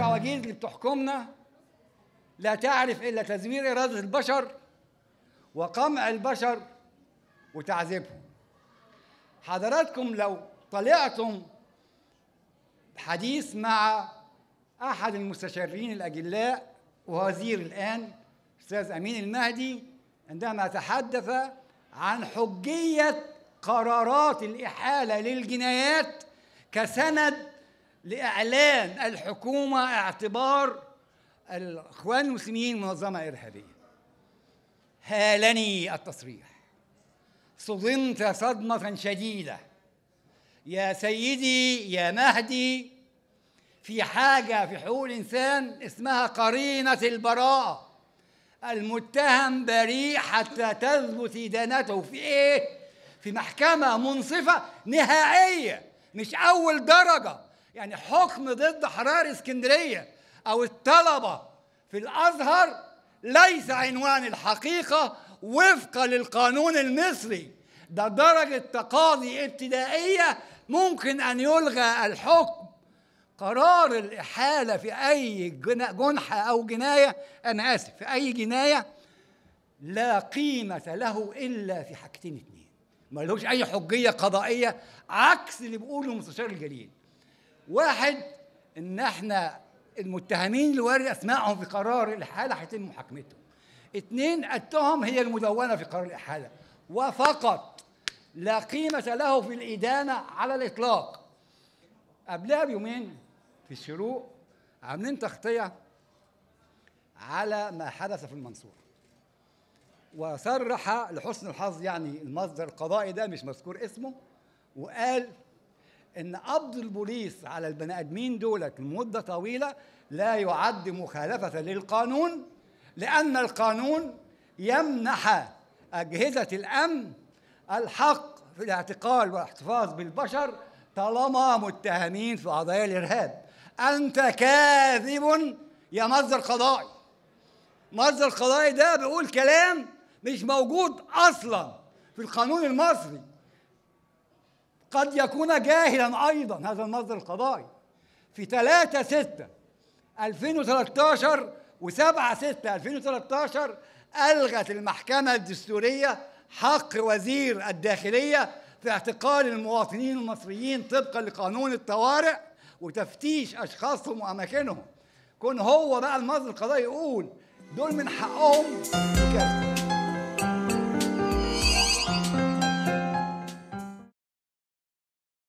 العواجيز اللي بتحكمنا لا تعرف إلا تزوير إرادة البشر وقمع البشر وتعذيبهم حضراتكم لو طلعتم حديث مع أحد المستشارين الأجلاء ووزير الآن أستاذ أمين المهدي عندما تحدث عن حجية قرارات الإحالة للجنايات كسند لإعلان الحكومة اعتبار الإخوان المسلمين منظمة إرهابية هالني التصريح صدمت صدمة شديدة يا سيدي يا مهدي في حاجة في حقوق الإنسان اسمها قرينة البراءة المتهم بريء حتى تثبت إدانته في إيه؟ في محكمة منصفة نهائية مش أول درجة يعني حكم ضد حرارة اسكندرية أو الطلبة في الأزهر ليس عنوان الحقيقة وفقا للقانون المصري ده درجة تقاضي ابتدائية ممكن أن يلغى الحكم قرار الإحالة في أي جنحة أو جناية أنا آسف في أي جناية لا قيمة له إلا في حاجتين اتنين لهوش أي حجية قضائية عكس اللي بيقوله مستشار الجليل واحد ان احنا المتهمين اللي ورد اسمائهم في قرار الاحاله هيتم محاكمتهم اثنين التهم هي المدونه في قرار الاحاله وفقط لا قيمه له في الادانه على الاطلاق قبلها بيومين في الشروق عاملين تغطيه على ما حدث في المنصوره وصرح لحسن الحظ يعني المصدر القضائي ده مش مذكور اسمه وقال ان قبض البوليس على البني ادمين دولك لمده طويله لا يعد مخالفه للقانون لان القانون يمنح اجهزه الامن الحق في الاعتقال والاحتفاظ بالبشر طالما متهمين في قضايا الارهاب انت كاذب يا مصدر قضائي مصدر قضائي ده بيقول كلام مش موجود اصلا في القانون المصري قد يكون جاهلا أيضا هذا النظر القضائي في 3 6 2013 و7 6 2013 ألغت المحكمة الدستورية حق وزير الداخلية في اعتقال المواطنين المصريين طبقا لقانون الطوارئ وتفتيش أشخاصهم وأماكنهم كون هو بقى المصدر القضائي يقول دول من حقهم كذا